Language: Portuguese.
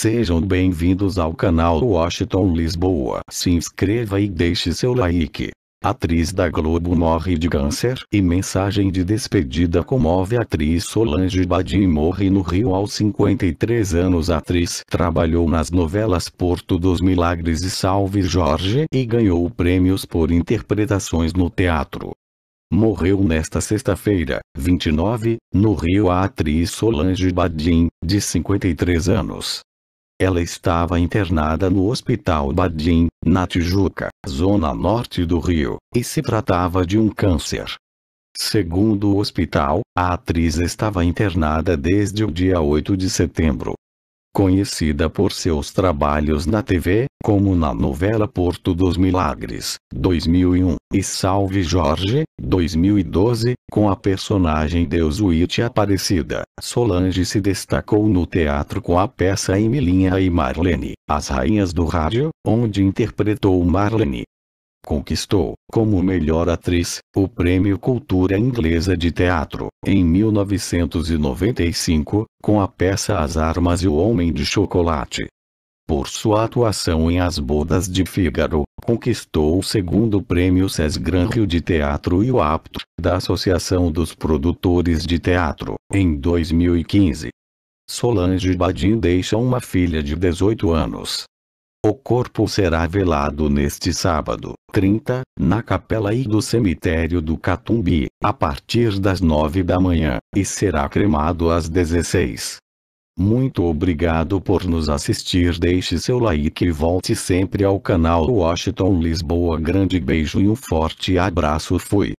Sejam bem-vindos ao canal Washington Lisboa. Se inscreva e deixe seu like. Atriz da Globo morre de câncer e mensagem de despedida comove a atriz Solange Badim morre no Rio aos 53 anos. A atriz trabalhou nas novelas Porto dos Milagres e Salve Jorge e ganhou prêmios por interpretações no teatro. Morreu nesta sexta-feira, 29, no Rio a atriz Solange Badim, de 53 anos, ela estava internada no Hospital Badin, na Tijuca, zona norte do Rio, e se tratava de um câncer. Segundo o hospital, a atriz estava internada desde o dia 8 de setembro, conhecida por seus trabalhos na TV, como na novela Porto dos Milagres, 2001, e Salve Jorge, 2012, com a personagem Deuswit Aparecida. Solange se destacou no teatro com a peça Emilinha e Marlene, As Rainhas do Rádio, onde interpretou Marlene, Conquistou, como melhor atriz, o Prêmio Cultura Inglesa de Teatro, em 1995, com a peça As Armas e o Homem de Chocolate. Por sua atuação em As Bodas de Fígaro, conquistou o segundo prêmio Sesgran Rio de Teatro e o APTR, da Associação dos Produtores de Teatro, em 2015. Solange Badin deixa uma filha de 18 anos. O corpo será velado neste sábado, 30, na capela e do cemitério do Catumbi, a partir das 9 da manhã, e será cremado às 16. Muito obrigado por nos assistir. Deixe seu like e volte sempre ao canal Washington Lisboa. Grande beijo e um forte abraço. Fui.